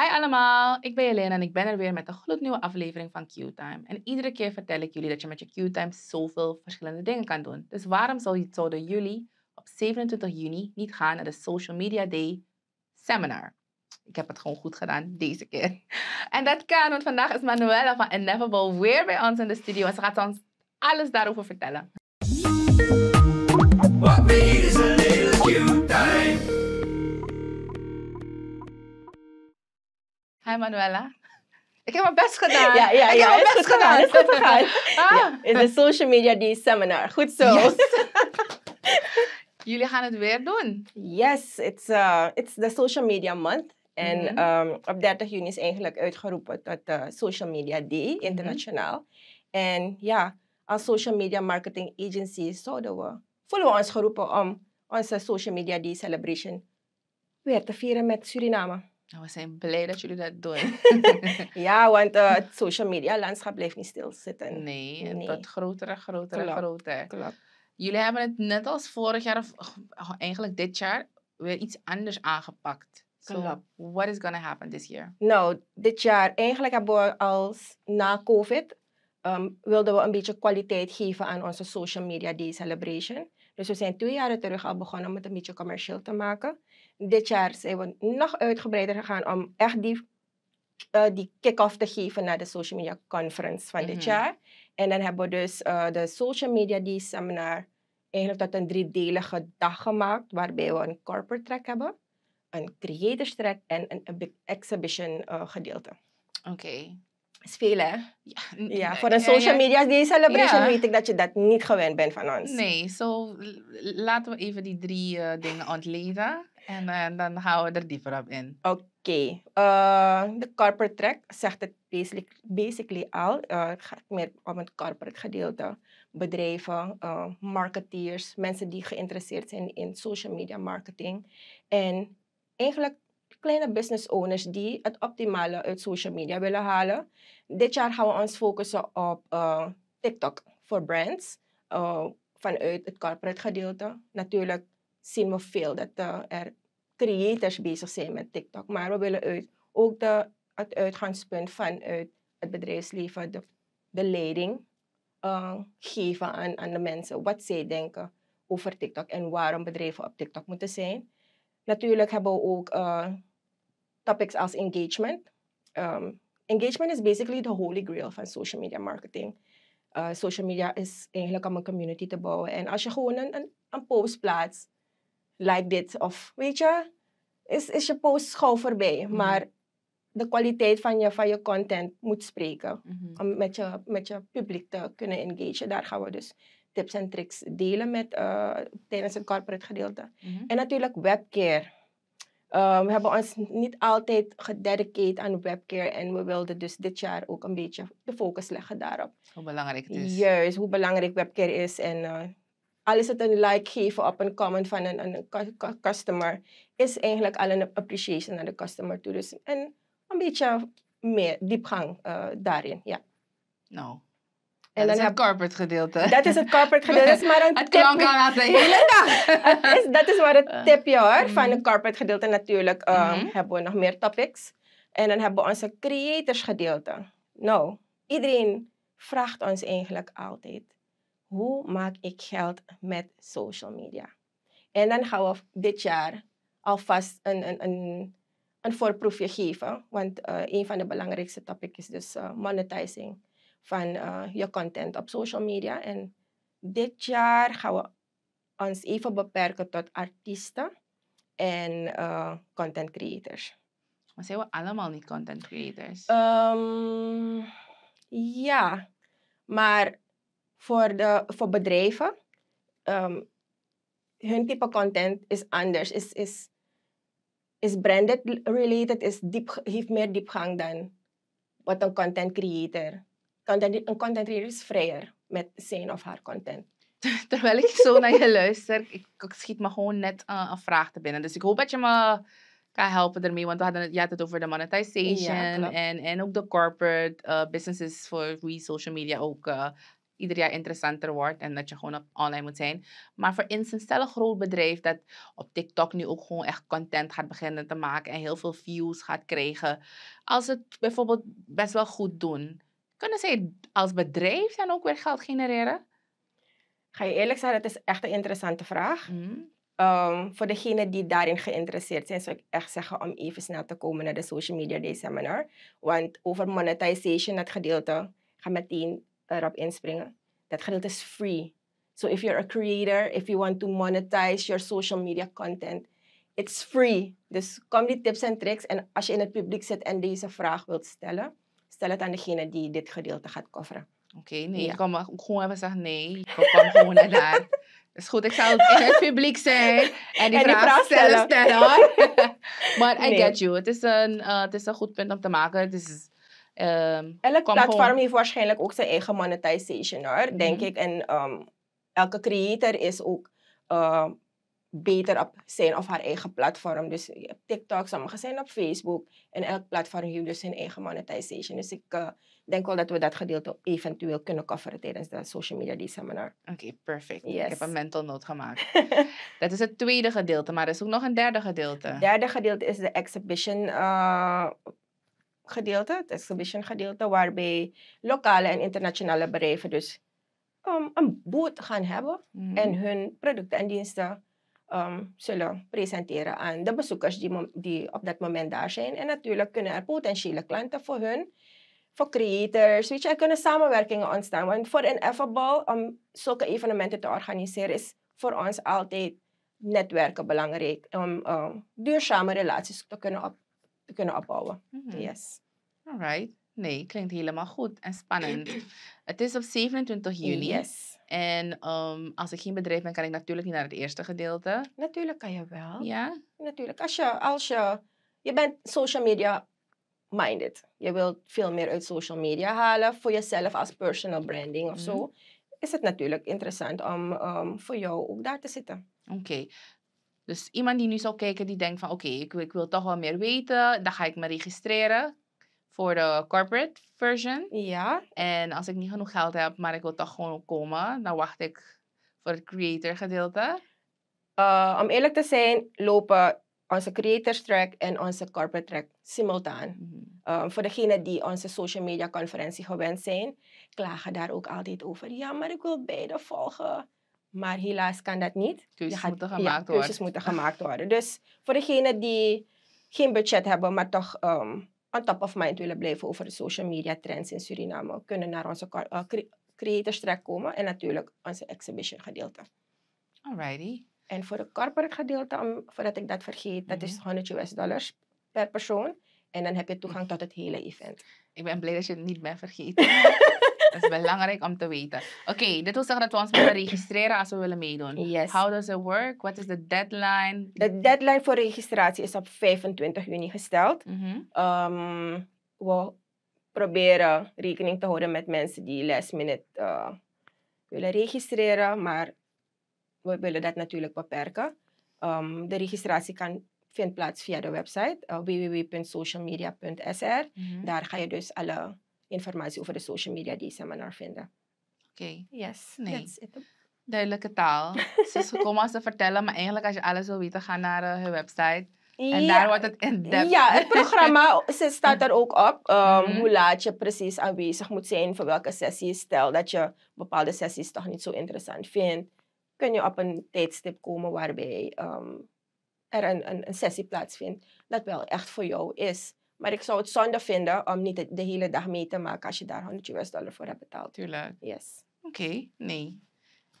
Hi allemaal, ik ben Jelena en ik ben er weer met de gloednieuwe aflevering van Q-Time. En iedere keer vertel ik jullie dat je met je Q-Time zoveel verschillende dingen kan doen. Dus waarom zouden jullie op 27 juni niet gaan naar de Social Media Day Seminar? Ik heb het gewoon goed gedaan deze keer. En dat kan, want vandaag is Manuela van Inevitable weer bij ons in de studio en ze gaat ons alles daarover vertellen. What is a little Manuela. Ik heb mijn best gedaan. Ja, ja, ik ja. Heb het best gedaan. gedaan. Het is goed Ah. is social media day seminar. Goed zo. Jullie gaan het weer doen. Yes, it's, uh, it's the social media month. En mhm. um, op 30 juni is eigenlijk uitgeroepen tot uh, Social Media Day mhm. internationaal. En ja, als social media marketing agency zouden we, voelen we ons geroepen om onze Social Media Day celebration weer te vieren met Suriname. Nou, we zijn blij dat jullie dat doen. ja, want eh, het social media landschap blijft niet stilzitten. Nee, het nee. wordt groter en groter en groter. Klopt. Jullie hebben het net als vorig jaar, of oh, oh, eigenlijk dit jaar, weer iets anders aangepakt. Klopt. what is to happen this year? Nou, dit jaar eigenlijk hebben we als na COVID ehm, wilden we een beetje kwaliteit geven aan onze social media day celebration. Dus we zijn twee jaren terug al begonnen om het een beetje commercieel te maken dit jaar zijn we nog uitgebreider gegaan om echt die, eh, die kick-off te geven naar de social media conference van dit mhm. jaar. En dan hebben we dus eh, de social media day seminar eigenlijk tot een driedelige dag gemaakt, waarbij we een corporate track hebben, een creators track en een exhibition uh, gedeelte. Oké. Okay. is veel, hè? Ja, voor een social media day celebration weet ik dat je dat niet gewend bent van ons. Nee, zo laten we even die drie dingen ontleden. En, eh, dan gaan we er dieper op in. Oké. Okay. Eh, de corporate track zegt het basically, basically al. Eh, het gaat meer om het corporate gedeelte. Bedrijven, uh, marketeers, mensen die geïnteresseerd zijn in social media marketing. En eigenlijk kleine business owners die het optimale uit social media willen halen. Dit jaar gaan we ons focussen op TikTok voor brands. vanuit het corporate gedeelte. Natuurlijk zien we veel dat er creators bezig zijn met TikTok. Maar we willen uit, ook de, het uitgangspunt vanuit het bedrijfsleven, de, de leiding eh, geven aan, aan de mensen. Wat zij denken over TikTok en waarom bedrijven op TikTok moeten zijn. Natuurlijk hebben we ook eh, topics als engagement. Ehm, engagement is basically the holy grail van social media marketing. Eh, social media is eigenlijk om een community te bouwen. En als je gewoon een, een, een post plaatst like dit of weet je, is, is je post gauw voorbij. Mhm. Maar de kwaliteit van je, van je content moet spreken mhm. om met je, met je publiek te kunnen engageren. Daar gaan we dus tips en tricks delen met, eh, tijdens het corporate gedeelte. Mhm. En natuurlijk webcare. Ehm, we hebben ons niet altijd gededicateerd aan webcare en we wilden dus dit jaar ook een beetje de focus leggen daarop. Hoe belangrijk het is. Juist, hoe belangrijk webcare is en eh, al is het een like geven op een comment van een, een, customer, is eigenlijk al een appreciation naar de customer toe. Dus en een beetje meer diepgang eh, daarin, ja. Nou, en dat is het corporate gedeelte. Dat is het corporate gedeelte. Dat is maar een het klonk al de hele dag. is, dat is maar het eh. tipje hoor. Van het mhm. corporate gedeelte natuurlijk ehm, mhm. hebben we nog meer topics. En dan hebben we onze creators gedeelte. Nou, iedereen vraagt ons eigenlijk altijd hoe maak ik geld met social media? En dan gaan we dit jaar alvast een, een, een, een voorproefje geven. Want uh, een van de belangrijkste topics is dus uh, monetizing van eh, je content op social media. En dit jaar gaan we ons even beperken tot artiesten en content creators. Maar zijn we allemaal niet content creators? Ehm, ja, maar voor, de, voor bedrijven. Ehm, hun type content is anders, is, is, is branded related, is diep, heeft meer diepgang dan wat een content creator. een content creator is vrijer met zijn of haar content. Terwijl ik zo naar je luister, ik, schiet me gewoon net eh, een vraag te binnen. Dus ik hoop dat je me kan helpen ermee. Want we hadden het, je had het over de monetization en, en ook de corporate eh, businesses voor wie social media ook eh, ieder jaar interessanter wordt en dat je gewoon op online moet zijn. Maar voor instance, stel een groot bedrijf dat op TikTok nu ook gewoon echt content gaat beginnen te maken en heel veel views gaat krijgen. Als het bijvoorbeeld best wel goed doen, kunnen zij als bedrijf dan ook weer geld genereren? Ga je eerlijk zijn, dat is echt een interessante vraag. Mhm. Ehm, voor degenen die daarin geïnteresseerd zijn, zou ik echt zeggen om even snel te komen naar de Social Media Day Seminar. Want over monetization, dat gedeelte, ga meteen eh, erop inspringen. Dat gedeelte is free. So if you're a creator, if you want to monetize your social media content, it's free. Dus kom die tips en tricks. En als je in het publiek zit en deze vraag wilt stellen, stel het aan degene die dit gedeelte gaat coveren. Oké, nee, ja. ik kan gewoon even zeggen nee. Ik kan gewoon naar daar. Dat is goed, ik zal in het publiek zijn en die, vraag, stellen. stellen. maar I get you. Het is, een, eh, het is een goed punt om te maken. Het is Elke ehm, Elk platform heeft waarschijnlijk ook zijn eigen monetization hoor, mhm. denk ik. En ehm, elke creator is ook eh, beter op zijn of haar eigen platform. Dus je hebt TikTok, sommigen zijn op Facebook. En elk platform heeft dus zijn eigen monetization. Dus ik eh, denk wel dat we dat gedeelte eventueel kunnen coveren tijdens de social media day seminar. Oké, perfect. Ik heb een mental note gemaakt. dat is het tweede gedeelte, maar er is ook nog een derde gedeelte. Het derde gedeelte is de exhibition uh, gedeelte, het exhibition gedeelte, waarbij lokale en internationale bedrijven dus um, een boot gaan hebben mm-hmm. en hun producten en diensten um, zullen presenteren aan de bezoekers die, op dat moment daar zijn. En natuurlijk kunnen er potentiële klanten voor hun, voor creators, weet kunnen samenwerkingen ontstaan. Want voor Ineffable, om zulke evenementen te organiseren, is voor ons altijd netwerken belangrijk om um, duurzame relaties te kunnen op, te kunnen opbouwen. Mm -hmm. Yes. Nee, klinkt helemaal goed en spannend. het is op 27 juni. Yes. En ehm, als ik geen bedrijf ben, kan ik natuurlijk niet naar het eerste gedeelte. Natuurlijk kan je wel. Ja? Natuurlijk. Als je, als je, je bent social media minded. Je wilt veel meer uit social media halen voor jezelf als personal branding of mhm. zo. Is het natuurlijk interessant om ehm, voor jou ook daar te zitten. Oké. Okay. Dus iemand die nu zou kijken, die denkt van oké, ik, ik, wil toch wel meer weten. Dan ga ik me registreren voor de corporate version. Ja. En als ik niet genoeg geld heb, maar ik wil toch gewoon komen, dan wacht ik voor het creator gedeelte. Eh, om eerlijk te zijn, lopen onze creators track en onze corporate track simultaan. Mhm. Eh, voor degenen die onze social media conferentie gewend zijn, klagen daar ook altijd over. Ja, maar ik wil beide volgen. Maar helaas kan dat niet. Keuzes moeten gemaakt worden. Keuzes moeten gemaakt worden. Dus voor degenen die geen budget hebben, maar toch um, on top of mind willen blijven over de social media trends in Suriname, kunnen naar onze uh, creators track komen en natuurlijk onze exhibition gedeelte. Alrighty. En voor het corporate gedeelte, voordat ik dat vergeet, dat is 100 mhm. US dollars per persoon. En dan heb je toegang tot het hele event. Ik ben blij dat je het niet bent vergeten. Dat is belangrijk om te weten. Oké, okay, dit wil zeggen dat we ons moeten registreren als we willen meedoen. Yes. How does it work? What is the deadline? De deadline voor registratie is op 25 juni gesteld. Mhm. Ehm, we proberen rekening te houden met mensen die last minute eh, willen registreren, maar we willen dat natuurlijk beperken. Ehm, de registratie kan vindt plaats via de website eh, www.socialmedia.sr. Mhm. Daar ga je dus alle informatie over de social media die seminar vinden. Oké. Yes, nee. that's it. Duidelijke taal. is gekomen als ze vertellen, maar eigenlijk als je alles wil weten, ga naar uh, hun website. En daar wordt het in depth. Ja, het programma staat er ook op. Ehm, mhm. Hoe laat je precies aanwezig moet zijn voor welke sessies. Stel dat je bepaalde sessies toch niet zo interessant vindt. Kun je op een tijdstip komen waarbij ehm, er een, een, sessie plaatsvindt dat wel echt voor jou is. Maar ik zou het zonde vinden om niet de, hele dag mee te maken als je daar 100 US dollar voor hebt betaald. Tuurlijk. Yes. Oké, nee.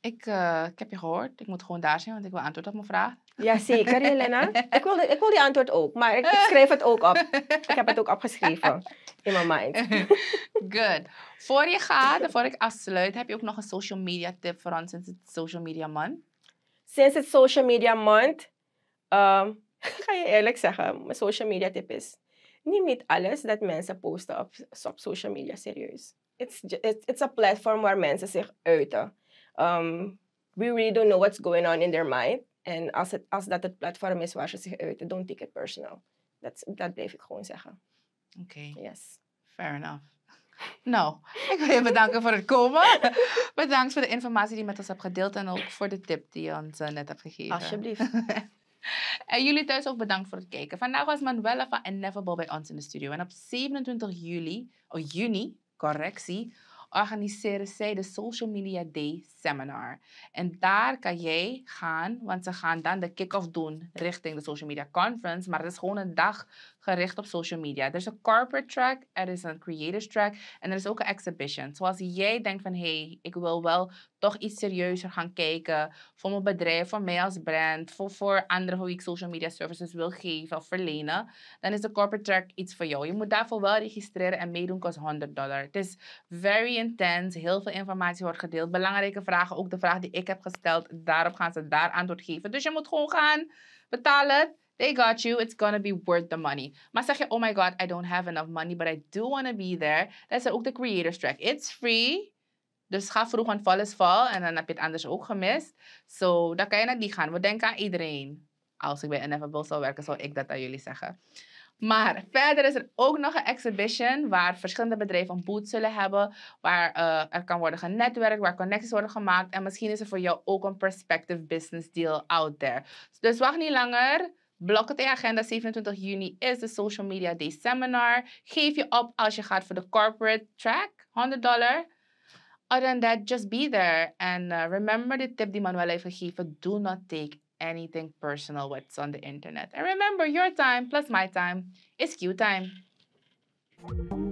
Ik, eh, ik heb je gehoord. Ik moet gewoon daar zijn, want ik wil antwoord op mijn vraag. Jazeker, Helena. ik, wil, ik wil die antwoord ook, maar ik, ik, schrijf het ook op. Ik heb het ook opgeschreven in mijn mind. Good. Voor je gaat, voor ik afsluit, heb je ook nog een social media tip voor ons sinds het social media month? Sinds het social media month, um, ga je eerlijk zeggen, mijn social media tip is niet alles dat mensen posten op, op social media serieus. It's, it's, a platform waar mensen zich uiten. Um, we really don't know what's going on in their mind. En als, het, als dat het platform is waar ze zich uiten, don't take it personal. Dat, dat bleef ik gewoon zeggen. Oké. Okay. Yes. Fair enough. Nou, ik wil je bedanken voor het komen. Bedankt voor de informatie die je met ons hebt gedeeld en ook voor de tip die je ons eh, net hebt gegeven. Alsjeblieft. en jullie thuis ook bedankt voor het kijken. Vandaag was Manuela van Ineffable bij ons in de studio. En op 27 juli, of oh, juni, correctie, organiseren zij de Social Media Day Seminar. En daar kan jij gaan, want ze gaan dan de kick-off doen richting de Social Media Conference. Maar het is gewoon een dag gericht op social media. Er is een corporate track, er is een creators track en er is ook een exhibition. Zoals jij denkt van hey, ik wil wel toch iets serieuzer gaan kijken voor mijn bedrijf, voor mij als brand, voor, voor anderen hoe ik social media services wil geven of verlenen, dan is de corporate track iets voor jou. Je moet daarvoor wel registreren en meedoen kost 100 dollar. Het is very intense, heel veel informatie wordt gedeeld, belangrijke vragen, ook de vraag die ik heb gesteld, daarop gaan ze daar antwoord geven. Dus je moet gewoon gaan, betalen They got you. It's gonna be worth the money. Maar zeg je, oh my god, I don't have enough money, but I do want to be there. Dat is ook de creators track. It's free. Dus ga vroeg, aan val is val. En dan heb je het anders ook gemist. Zo, so, dan kan je naar die gaan. We denken aan iedereen. Als ik bij Inevitable zou werken, zou ik dat aan jullie zeggen. Maar verder is er ook nog een exhibition waar verschillende bedrijven een boot zullen hebben. Waar eh, er kan worden genetwerkt, waar connecties worden gemaakt. En misschien is er voor jou ook een prospective business deal out there. Dus wacht niet langer. Block the agenda. 27 juni is de Social Media Day Seminar. Geef je op als je gaat voor de corporate track. 100 dollar. Other than that, just be there. And uh, remember the tip die Manuel heeft gegeven. Do not take anything personal what's on the internet. And remember, your time plus my time is Q time.